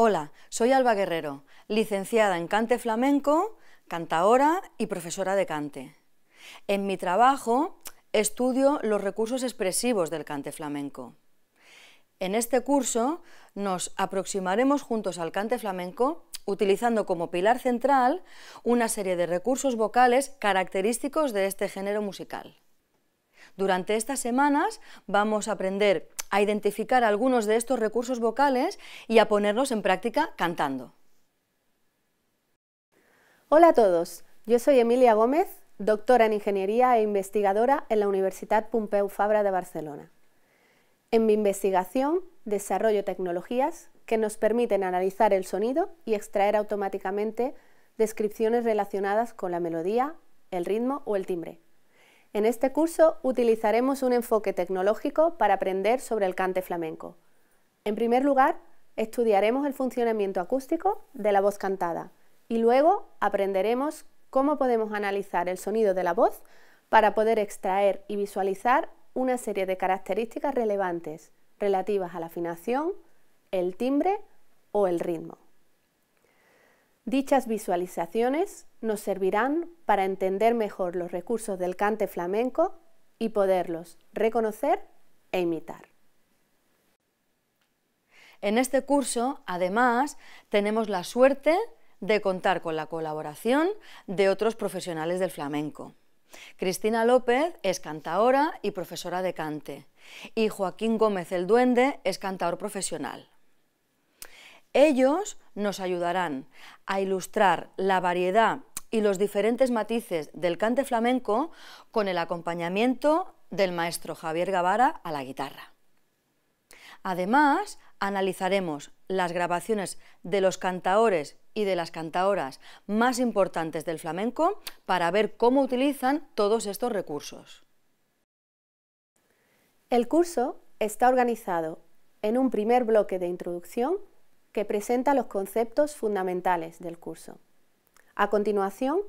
Hola, soy Alba Guerrero, licenciada en cante flamenco, cantaora y profesora de cante. En mi trabajo estudio los recursos expresivos del cante flamenco. En este curso nos aproximaremos juntos al cante flamenco utilizando como pilar central una serie de recursos vocales característicos de este género musical. Durante estas semanas vamos a aprender a identificar algunos de estos recursos vocales y a ponerlos en práctica cantando. Hola a todos, yo soy Emilia Gómez, doctora en Ingeniería e investigadora en la Universidad Pompeu Fabra de Barcelona. En mi investigación desarrollo tecnologías que nos permiten analizar el sonido y extraer automáticamente descripciones relacionadas con la melodía, el ritmo o el timbre. En este curso utilizaremos un enfoque tecnológico para aprender sobre el cante flamenco. En primer lugar, estudiaremos el funcionamiento acústico de la voz cantada y luego aprenderemos cómo podemos analizar el sonido de la voz para poder extraer y visualizar una serie de características relevantes relativas a la afinación, el timbre o el ritmo. Dichas visualizaciones nos servirán para entender mejor los recursos del cante flamenco y poderlos reconocer e imitar. En este curso, además, tenemos la suerte de contar con la colaboración de otros profesionales del flamenco. Cristina López es cantaora y profesora de cante, y Joaquín Gómez el Duende es cantaor profesional. Ellos nos ayudarán a ilustrar la variedad y los diferentes matices del cante flamenco con el acompañamiento del maestro Javier Gavara a la guitarra. Además, analizaremos las grabaciones de los cantaores y de las cantaoras más importantes del flamenco para ver cómo utilizan todos estos recursos. El curso está organizado en un primer bloque de introducción que presenta los conceptos fundamentales del curso. A continuación,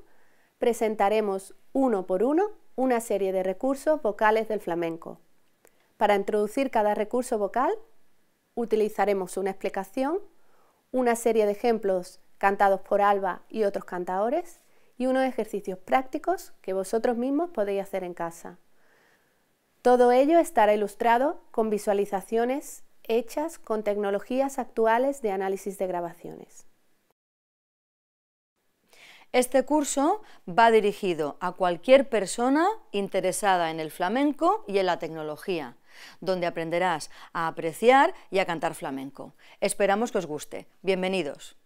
presentaremos uno por uno una serie de recursos vocales del flamenco. Para introducir cada recurso vocal, utilizaremos una explicación, una serie de ejemplos cantados por Alba y otros cantadores y unos ejercicios prácticos que vosotros mismos podéis hacer en casa. Todo ello estará ilustrado con visualizaciones hechas con tecnologías actuales de análisis de grabaciones. Este curso va dirigido a cualquier persona interesada en el flamenco y en la tecnología, donde aprenderás a apreciar y a cantar flamenco. Esperamos que os guste. Bienvenidos.